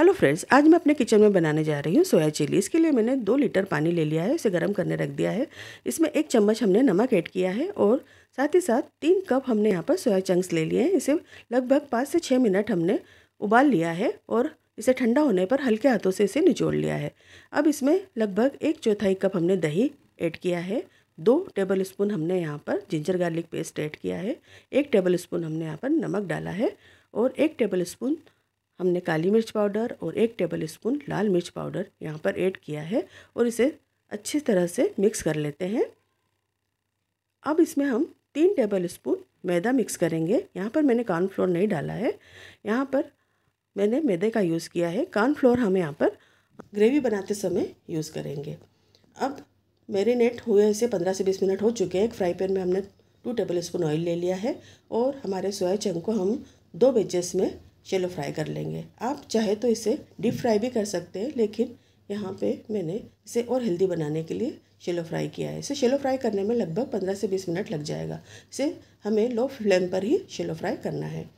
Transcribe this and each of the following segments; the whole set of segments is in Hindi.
हेलो फ्रेंड्स आज मैं अपने किचन में बनाने जा रही हूँ सोया चिली इसके लिए मैंने दो लीटर पानी ले लिया है इसे गर्म करने रख दिया है इसमें एक चम्मच हमने नमक ऐड किया है और साथ ही साथ तीन कप हमने यहाँ पर सोया चंक्स ले लिए हैं इसे लगभग पाँच से छः मिनट हमने उबाल लिया है और इसे ठंडा होने पर हल्के हाथों से इसे निचोड़ लिया है अब इसमें लगभग एक चौथाई कप हमने दही ऐड किया है दो टेबल स्पून हमने यहाँ पर जिंजर गार्लिक पेस्ट ऐड किया है एक टेबल स्पून हमने यहाँ पर नमक डाला है और एक टेबल स्पून हमने काली मिर्च पाउडर और एक टेबल स्पून लाल मिर्च पाउडर यहाँ पर ऐड किया है और इसे अच्छी तरह से मिक्स कर लेते हैं अब इसमें हम तीन टेबल स्पून मैदा मिक्स करेंगे यहाँ पर मैंने कॉर्नफ्लोर नहीं डाला है यहाँ पर मैंने मैदे का यूज़ किया है कॉर्नफ्लोर हम यहाँ पर ग्रेवी बनाते समय यूज़ करेंगे अब मेरीनेट हुए इसे पंद्रह से बीस मिनट हो चुके हैं एक फ्राई पैन में हमने टू टेबल स्पून ऑयल ले लिया है और हमारे सोया चंक को हम दो बेजेस में शेलो फ्राई कर लेंगे आप चाहे तो इसे डीप फ्राई भी कर सकते हैं लेकिन यहाँ पे मैंने इसे और हेल्दी बनाने के लिए शेलो फ्राई किया है इसे शेलो फ्राई करने में लगभग पंद्रह से बीस मिनट लग जाएगा इसे हमें लो फ्लेम पर ही शेलो फ्राई करना है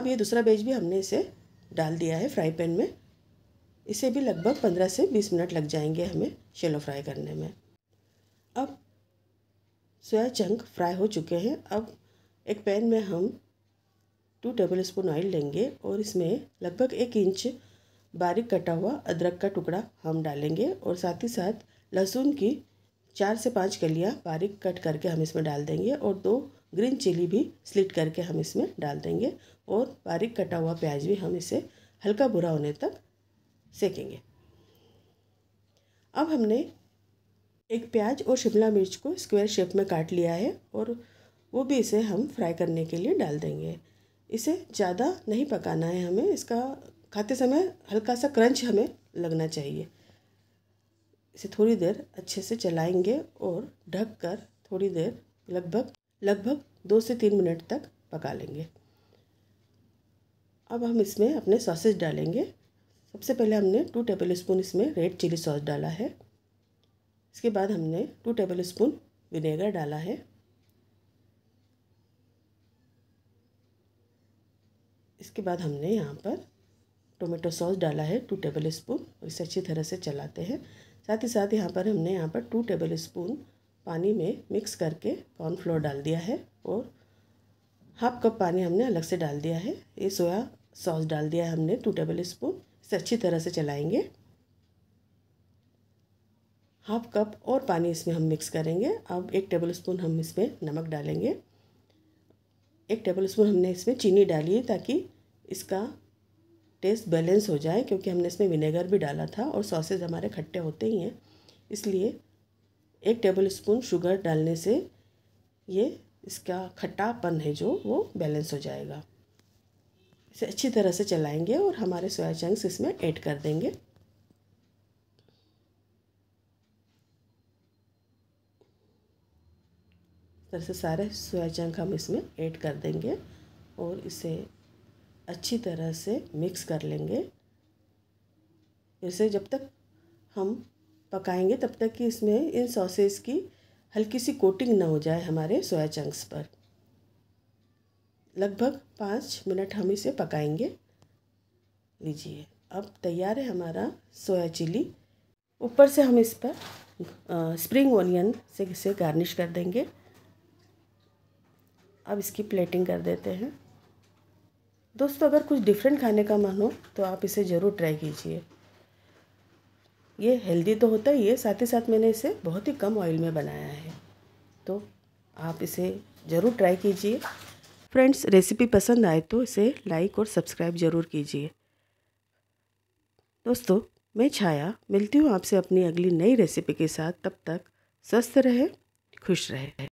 अब ये दूसरा बेज भी हमने इसे डाल दिया है फ्राई पैन में इसे भी लगभग पंद्रह से बीस मिनट लग जाएंगे हमें शेलो फ्राई करने में अब सोया चंक फ्राई हो चुके हैं अब एक पैन में हम टू टेबल स्पून ऑयल लेंगे और इसमें लगभग एक इंच बारीक कटा हुआ अदरक का टुकड़ा हम डालेंगे और साथ ही साथ लहसुन की चार से पाँच कलियाँ बारीक कट करके हम इसमें डाल देंगे और दो ग्रीन चिली भी स्लिट करके हम इसमें डाल देंगे और बारीक कटा हुआ प्याज भी हम इसे हल्का भुरा होने तक सेकेंगे अब हमने एक प्याज और शिमला मिर्च को स्क्वायर शेप में काट लिया है और वो भी इसे हम फ्राई करने के लिए डाल देंगे इसे ज़्यादा नहीं पकाना है हमें इसका खाते समय हल्का सा क्रंच हमें लगना चाहिए इसे थोड़ी देर अच्छे से चलाएंगे और ढक कर थोड़ी देर लगभग लगभग दो से तीन मिनट तक पका लेंगे अब हम इसमें अपने सॉसेज डालेंगे सबसे पहले हमने टू टेबल स्पून इसमें रेड चिली सॉस डाला है इसके बाद हमने टू टेबल स्पून विनेगर डाला है इसके बाद हमने यहाँ पर टोमेटो सॉस डाला है टू टेबल स्पून इसे अच्छी तरह से चलाते हैं साथ ही साथ यहाँ पर हमने यहाँ पर टू टेबल स्पून पानी में मिक्स करके कॉर्नफ्लोर डाल दिया है और हाफ कप पानी हमने अलग से डाल दिया है ये सोया सॉस डाल दिया है हमने टू टेबल स्पून इसे अच्छी तरह से चलाएंगे हाफ कप और पानी इसमें हम मिक्स करेंगे अब एक टेबल स्पून हम इसमें नमक डालेंगे एक टेबल स्पून हमने इसमें चीनी डाली है ताकि इसका टेस्ट बैलेंस हो जाए क्योंकि हमने इसमें विनेगर भी डाला था और सॉसेज हमारे खट्टे होते ही हैं इसलिए एक टेबल स्पून शुगर डालने से ये इसका खट्टापन है जो वो बैलेंस हो जाएगा इसे अच्छी तरह से चलाएंगे और हमारे सोया चंक्स इसमें ऐड कर देंगे तरह से सारे सोया चंक हम इसमें ऐड कर देंगे और इसे अच्छी तरह से मिक्स कर लेंगे इसे जब तक हम पकाएंगे तब तक कि इसमें इन सॉसेस की हल्की सी कोटिंग ना हो जाए हमारे सोया चंक्स पर लगभग पाँच मिनट हम इसे पकाएंगे लीजिए अब तैयार है हमारा सोया चिली ऊपर से हम इस पर स्प्रिंग ओनियन से इसे गार्निश कर देंगे अब इसकी प्लेटिंग कर देते हैं दोस्तों अगर कुछ डिफरेंट खाने का मन हो तो आप इसे ज़रूर ट्राई कीजिए ये हेल्दी तो होता ही है साथ ही साथ मैंने इसे बहुत ही कम ऑयल में बनाया है तो आप इसे ज़रूर ट्राई कीजिए फ्रेंड्स रेसिपी पसंद आए तो इसे लाइक और सब्सक्राइब ज़रूर कीजिए दोस्तों मैं छाया मिलती हूँ आपसे अपनी अगली नई रेसिपी के साथ तब तक स्वस्थ रहे खुश रहे